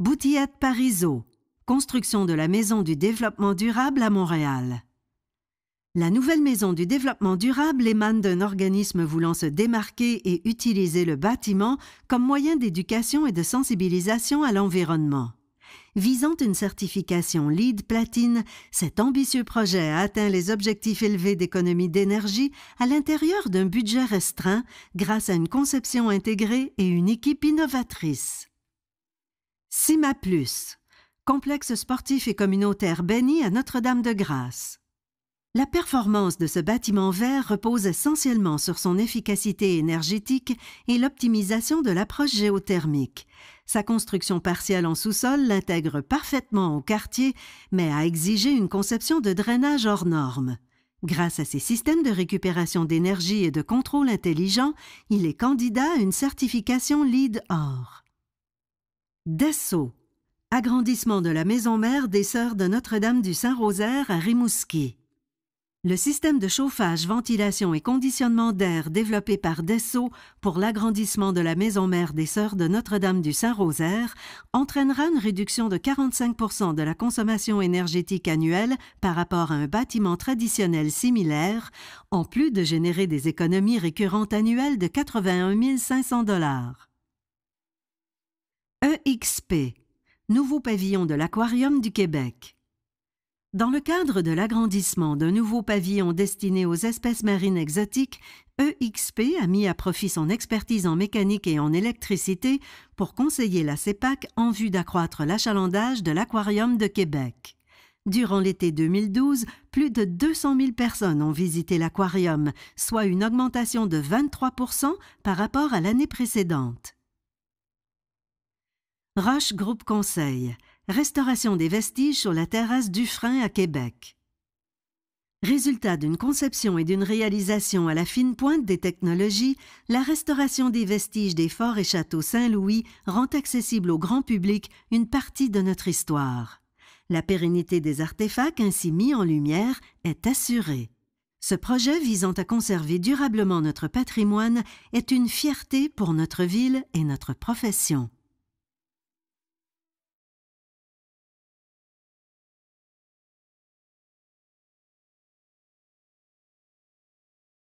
Boutillette Parisot, construction de la Maison du Développement Durable à Montréal. La nouvelle Maison du Développement Durable émane d'un organisme voulant se démarquer et utiliser le bâtiment comme moyen d'éducation et de sensibilisation à l'environnement. Visant une certification LEED platine, cet ambitieux projet a atteint les objectifs élevés d'économie d'énergie à l'intérieur d'un budget restreint grâce à une conception intégrée et une équipe innovatrice. CIMA complexe sportif et communautaire béni à Notre-Dame-de-Grâce. La performance de ce bâtiment vert repose essentiellement sur son efficacité énergétique et l'optimisation de l'approche géothermique. Sa construction partielle en sous-sol l'intègre parfaitement au quartier, mais a exigé une conception de drainage hors norme. Grâce à ses systèmes de récupération d'énergie et de contrôle intelligent, il est candidat à une certification LEED OR. Dassault. Agrandissement de la maison mère des Sœurs de Notre-Dame du Saint-Rosaire à Rimouski. Le système de chauffage, ventilation et conditionnement d'air développé par DESSAU pour l'agrandissement de la maison mère des Sœurs de Notre-Dame du Saint-Rosaire entraînera une réduction de 45 de la consommation énergétique annuelle par rapport à un bâtiment traditionnel similaire, en plus de générer des économies récurrentes annuelles de 81 500 EXP, nouveau pavillon de l'Aquarium du Québec. Dans le cadre de l'agrandissement d'un nouveau pavillon destiné aux espèces marines exotiques, EXP a mis à profit son expertise en mécanique et en électricité pour conseiller la CEPAC en vue d'accroître l'achalandage de l'Aquarium de Québec. Durant l'été 2012, plus de 200 000 personnes ont visité l'aquarium, soit une augmentation de 23 par rapport à l'année précédente. Roche Groupe Conseil. Restauration des vestiges sur la terrasse Dufresne à Québec. Résultat d'une conception et d'une réalisation à la fine pointe des technologies, la restauration des vestiges des forts et châteaux Saint-Louis rend accessible au grand public une partie de notre histoire. La pérennité des artefacts ainsi mis en lumière est assurée. Ce projet visant à conserver durablement notre patrimoine est une fierté pour notre ville et notre profession.